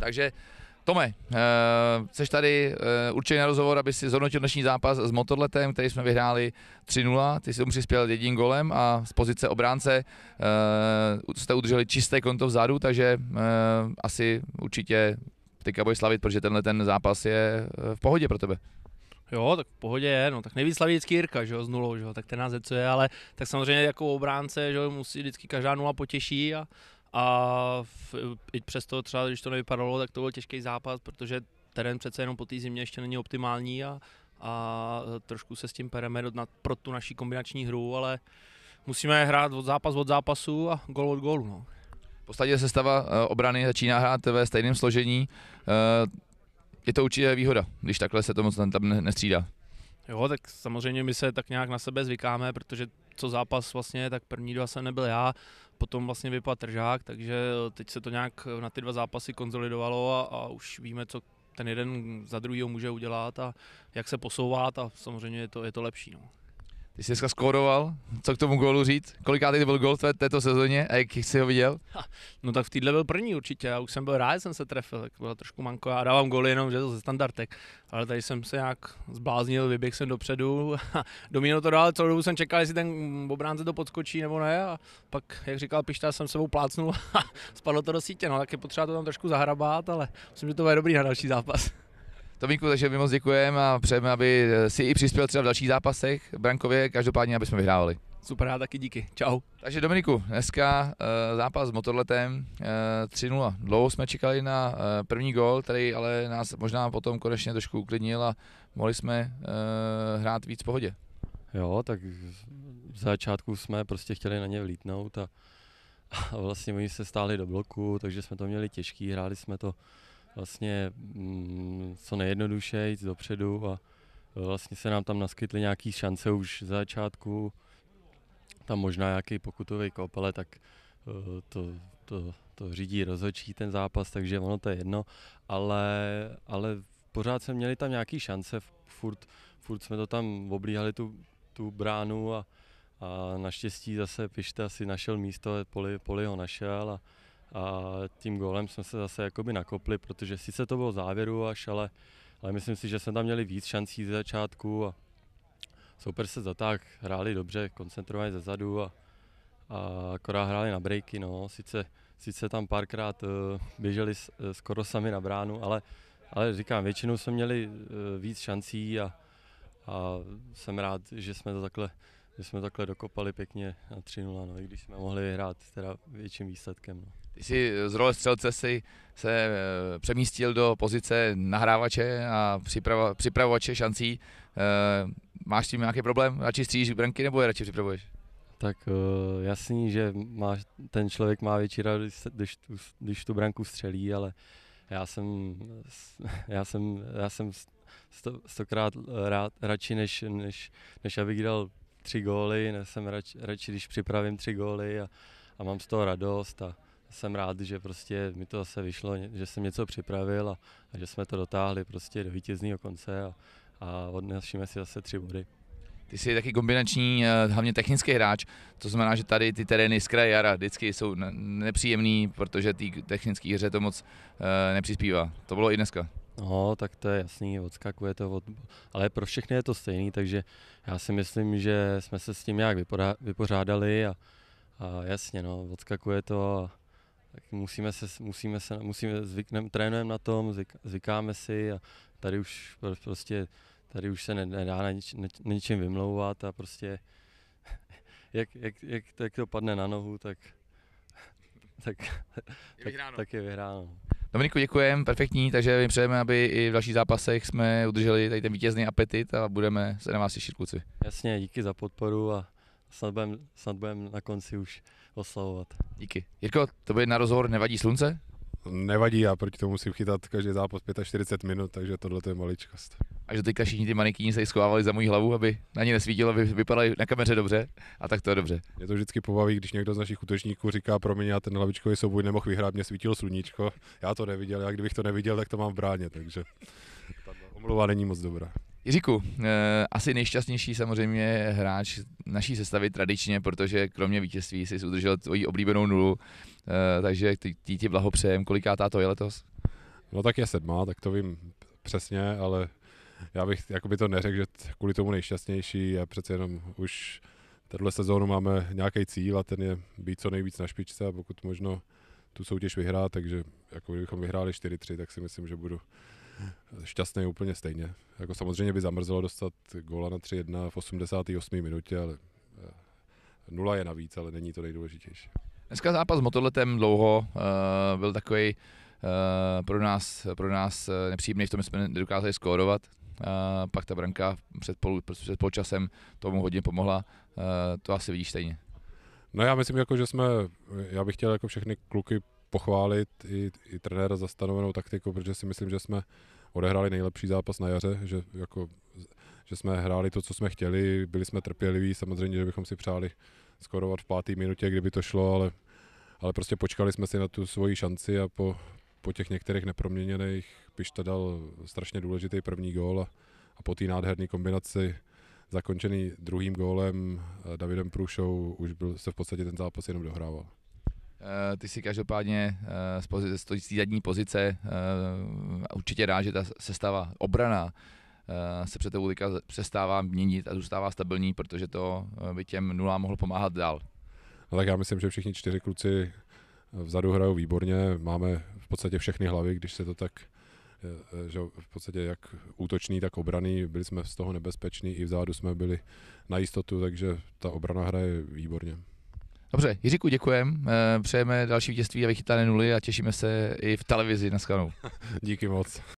Takže Tome, uh, eh, jsi tady uh, určitě na rozhovor, aby si zhodnotil dnešní zápas s Motorletem, který jsme vyhráli 3-0. Ty jsi mu přispěl jedním golem a z pozice obránce uh, jste udrželi čisté konto vzadu, takže uh, asi určitě teďka budeš slavit, protože tenhle ten zápas je v pohodě pro tebe. Jo, tak v pohodě je, no tak nejvíc slaví vždycky Jirka, že jo, s nulou, že jo, tak ten nás je, ale tak samozřejmě jako obránce, že jo, musí vždycky každá nula potěší a, a v, i přesto třeba, když to nevypadalo, tak to byl těžký zápas, protože terén přece jenom po té zimě ještě není optimální a, a trošku se s tím pereme na, pro tu naší kombinační hru, ale musíme hrát od zápas od zápasu a gol od gólu. No. V podstatě stava eh, obrany začíná hrát ve stejném složení. Eh, je to určitě výhoda, když takhle se to moc tam nestřídá. Jo, tak samozřejmě my se tak nějak na sebe zvykáme, protože co zápas vlastně, tak první dva jsem nebyl já, potom vlastně vypadl tržák, takže eh, teď se to nějak eh, na ty dva zápasy konzolidovalo a, a už víme, co ten jeden za druhýho může udělat a jak se posouvat a samozřejmě je to, je to lepší. No. Ty jsi dneska skóroval, co k tomu gólu říct? Kolikátý to byl gól v této sezóně a jak jsi ho viděl? Ha, no tak v týdle byl první určitě, já už jsem byl rád, že jsem se trefil, tak byla trošku manko a dávám góly jenom, že to ze standardek. Ale tady jsem se nějak zbláznil, vyběhl jsem dopředu a Domino to dál, celou dobu jsem čekal, jestli ten obránce to podskočí nebo ne a pak, jak říkal Pišta, jsem sebou plácnul a spadlo to do sítě, no tak je potřeba to tam trošku zahrabát, ale myslím, že to bude dobrý na další zápas. Tomíku, takže my moc děkujeme a přejeme, aby eh, si i přispěl třeba v dalších zápasech brankově, každopádně, aby jsme vyhrávali. Super, já taky díky. Čau. Takže Dominiku, dneska e, zápas s motorletem e, eh, 3-0. Dlouho jsme čekali na e, první gol, který ale nás možná potom konečně trošku uklidnil a mohli jsme e, hrát víc v pohodě. Jo, tak v začátku jsme prostě chtěli na ně vlítnout a, a vlastně oni se stáli do bloku, takže jsme to měli těžký, hráli jsme to vlastně mm, co nejjednodušeji, jít dopředu a e, vlastně se nám tam naskytly nějaké šance už za začátku, tam možná nějaký pokutový kop, ale tak e, to, to, to řídí rozhodčí ten zápas, takže ono to je jedno, ale, ale pořád jsme měli tam nějaké šance, furt, furt jsme to tam oblíhali tu, tu bránu a, a naštěstí zase Pišta si našel místo, poli, poli ho našel a, a tím gólem jsme se zase jakoby nakopli, protože sice to bylo závěru až, ale, ale myslím si, že jsme tam měli víc šancí ze začátku a soupeř se zatáhl, hráli dobře, koncentrovaně zezadu a, a akorát hráli na breaky, no, sice, sice tam párkrát uh, běželi s, uh, skoro sami na bránu, ale, ale říkám, většinou jsme měli uh, víc šancí a, a jsem rád, že jsme to takhle že jsme takhle dokopali pěkně na 3-0, no, i když jsme mohli hrát teda větším výsledkem. No. Ty jsi z role střelce si se e, přemístil do pozice nahrávače a připrava, připravovače šancí. E, máš s tím nějaký problém? Radši střílíš branky nebo je radši připravuješ? Tak e, jasný, že má, ten člověk má větší radost, když tu, když tu branku střelí, ale já jsem, já jsem, já jsem sto, stokrát rád, radši, než, než, než abych dal tři góly, jsem rad, radši, když připravím tři góly a, a mám z toho radost a, jsem rád, že prostě mi to zase vyšlo, že jsem něco připravil a, a že jsme to dotáhli prostě do vítězného konce a, a odnesíme si zase tři body. Ty jsi taky kombinační, eh, hlavně technický hráč, to znamená, že tady ty terény z kraje jara vždycky jsou nepříjemný, protože té technické hře to moc eh, nepřispívá. To bylo i dneska. No, tak to je jasný, odskakuje to od... Ale pro všechny je to stejný, takže já si myslím, že jsme se s tím nějak vypořádali a, a jasně, no, odskakuje to a, tak musíme se, musíme se, musíme, zvyknem, trénujeme na tom, zvyk, zvykáme si a tady už prostě, tady už se nedá na, nič, na ničem vymlouvat a prostě jak, jak, jak, jak to padne na nohu, tak, tak, tak, tak je vyhráno. Dominiku, děkujeme, perfektní, takže my přejeme, aby i v dalších zápasech jsme udrželi tady ten vítězný apetit a budeme se na vás těšit, kluci. Jasně, díky za podporu a snad budem, snad budem na konci už oslavovat. Díky. Jirko, to by na rozhovor nevadí slunce? Nevadí, já proti tomu musím chytat každý zápas 45 minut, takže tohle to je maličkost. A že teďka všichni ty manikýni se schovávali za můj hlavu, aby na ně nesvítilo, aby vypadali na kameře dobře. A tak to je dobře. Mě to vždycky pobaví, když někdo z našich útočníků říká, pro mě já ten hlavičkový souboj nemohl vyhrát, mě svítilo sluníčko. Já to neviděl, já kdybych to neviděl, tak to mám v bráně, takže omluva není moc dobrá. Jiříku, eh, asi nejšťastnější samozřejmě hráč naší sestavy tradičně, protože kromě vítězství si udržel tvoji oblíbenou nulu, eh, takže ti ti blahopřejem. Kolikátá to je letos? No tak je sedmá, tak to vím přesně, ale já bych jakoby to neřekl, že kvůli tomu nejšťastnější je přece jenom už tenhle sezónu máme nějaký cíl a ten je být co nejvíc na špičce a pokud možno tu soutěž vyhrát, takže jako kdybychom vyhráli 4-3, tak si myslím, že budu šťastný úplně stejně. Jako samozřejmě by zamrzelo dostat góla na 3-1 v 88. minutě, ale eh, nula je navíc, ale není to nejdůležitější. Dneska zápas s Motoletem dlouho uh, byl takový uh, eh, pro nás, pro nás nepříjemný, v tom jsme nedokázali skórovat. Uh, pak ta branka před, polu, před polčasem tomu hodně pomohla. Uh, to asi vidíš stejně. No já myslím, jako, že jsme, já bych chtěl jako všechny kluky pochválit i, i trenéra za stanovenou taktiku, protože si myslím, že jsme odehráli nejlepší zápas na jaře, že, jako, že jsme hráli to, co jsme chtěli, byli jsme trpěliví, samozřejmě, že bychom si přáli skorovat v páté minutě, kdyby to šlo, ale, ale prostě počkali jsme si na tu svoji šanci a po, po těch některých neproměněných Pišta dal strašně důležitý první gól a, a po té nádherné kombinaci zakončený druhým gólem eh, Davidem Průšou už byl, se v podstatě ten zápas jenom dohrával. Eh, ty si každopádně eh, z té zadní pozice eh, určitě rád, že ta sestava obrana se před tebou přestává měnit a zůstává stabilní, protože to by těm nula mohlo pomáhat dál. No tak já myslím, že všichni čtyři kluci vzadu hrajou výborně, máme v podstatě všechny hlavy, když se to tak že v podstatě jak útočný, tak obraný, byli jsme z toho nebezpeční, i vzadu jsme byli na jistotu, takže ta obrana hraje výborně. Dobře, Jiříku děkujem, eh, přejeme další vítězství a vychytané nuly a těšíme se i v televizi na skanou. Díky moc.